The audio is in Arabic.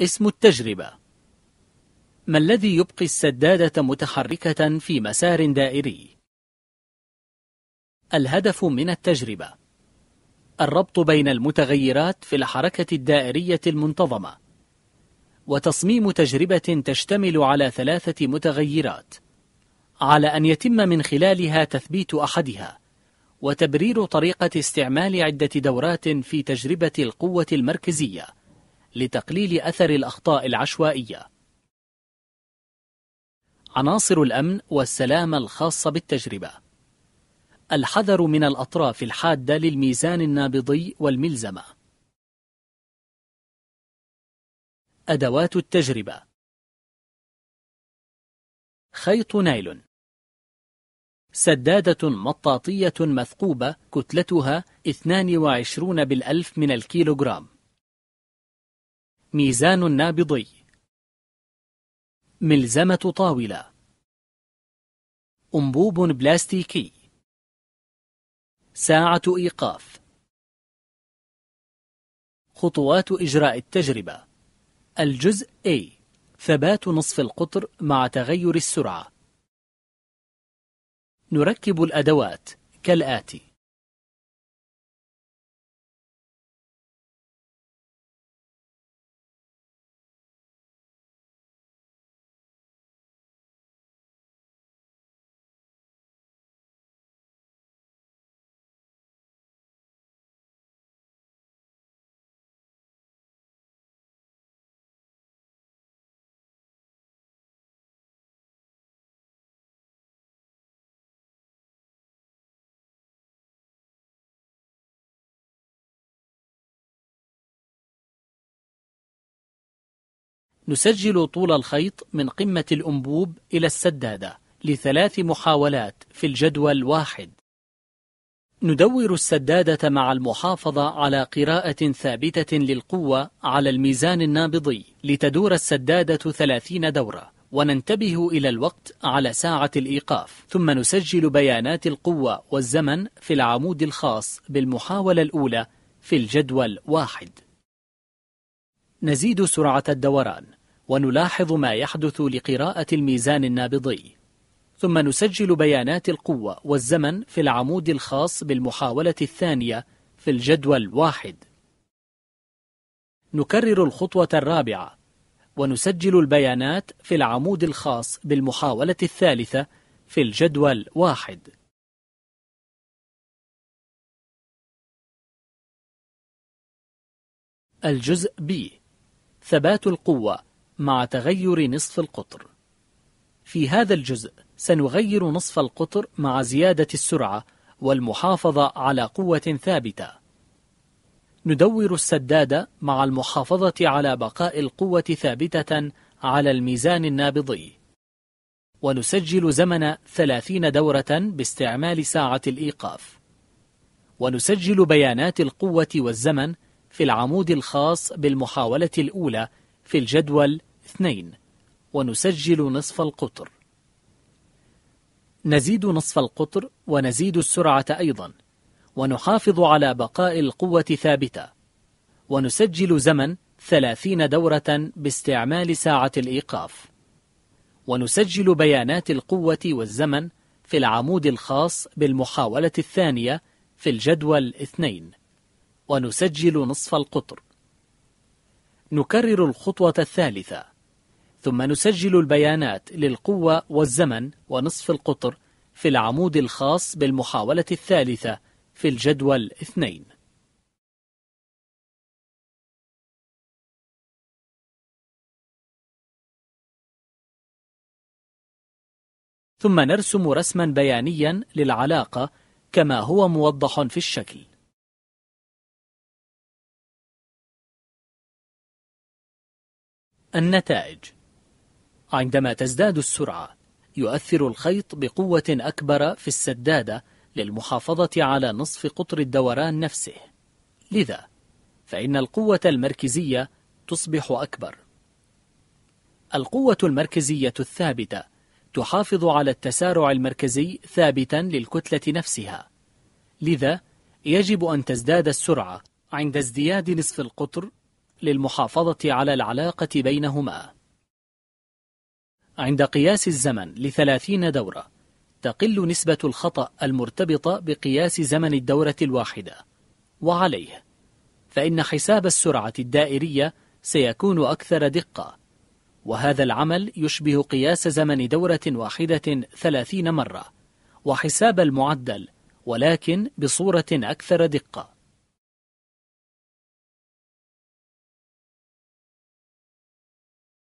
اسم التجربة ما الذي يبقي السدادة متحركة في مسار دائري؟ الهدف من التجربة الربط بين المتغيرات في الحركة الدائرية المنتظمة وتصميم تجربة تشتمل على ثلاثة متغيرات على أن يتم من خلالها تثبيت أحدها وتبرير طريقة استعمال عدة دورات في تجربة القوة المركزية لتقليل أثر الأخطاء العشوائية عناصر الأمن والسلامة الخاصة بالتجربة الحذر من الأطراف الحادة للميزان النابضي والملزمة أدوات التجربة خيط نايلون سدادة مطاطية مثقوبة كتلتها 22 بالألف من الكيلوغرام ميزان نابضي ملزمة طاولة أنبوب بلاستيكي ساعة إيقاف خطوات إجراء التجربة الجزء A ثبات نصف القطر مع تغير السرعة نركب الأدوات كالآتي نسجل طول الخيط من قمة الأنبوب إلى السدادة لثلاث محاولات في الجدول واحد ندور السدادة مع المحافظة على قراءة ثابتة للقوة على الميزان النابضي لتدور السدادة ثلاثين دورة وننتبه إلى الوقت على ساعة الإيقاف ثم نسجل بيانات القوة والزمن في العمود الخاص بالمحاولة الأولى في الجدول واحد نزيد سرعة الدوران ونلاحظ ما يحدث لقراءة الميزان النابضي ثم نسجل بيانات القوة والزمن في العمود الخاص بالمحاولة الثانية في الجدول واحد نكرر الخطوة الرابعة ونسجل البيانات في العمود الخاص بالمحاولة الثالثة في الجدول واحد الجزء B ثبات القوة مع تغير نصف القطر في هذا الجزء سنغير نصف القطر مع زيادة السرعة والمحافظة على قوة ثابتة ندور السدادة مع المحافظة على بقاء القوة ثابتة على الميزان النابضي ونسجل زمن 30 دورة باستعمال ساعة الإيقاف ونسجل بيانات القوة والزمن في العمود الخاص بالمحاولة الأولى في الجدول اثنين ونسجل نصف القطر نزيد نصف القطر ونزيد السرعة أيضا ونحافظ على بقاء القوة ثابتة ونسجل زمن ثلاثين دورة باستعمال ساعة الإيقاف ونسجل بيانات القوة والزمن في العمود الخاص بالمحاولة الثانية في الجدول اثنين ونسجل نصف القطر نكرر الخطوة الثالثة ثم نسجل البيانات للقوة والزمن ونصف القطر في العمود الخاص بالمحاولة الثالثة في الجدول 2 ثم نرسم رسما بيانيا للعلاقة كما هو موضح في الشكل النتائج عندما تزداد السرعة يؤثر الخيط بقوة أكبر في السدادة للمحافظة على نصف قطر الدوران نفسه لذا فإن القوة المركزية تصبح أكبر القوة المركزية الثابتة تحافظ على التسارع المركزي ثابتا للكتلة نفسها لذا يجب أن تزداد السرعة عند ازدياد نصف القطر للمحافظة على العلاقة بينهما عند قياس الزمن لثلاثين دورة تقل نسبة الخطأ المرتبطة بقياس زمن الدورة الواحدة وعليه فإن حساب السرعة الدائرية سيكون أكثر دقة وهذا العمل يشبه قياس زمن دورة واحدة ثلاثين مرة وحساب المعدل ولكن بصورة أكثر دقة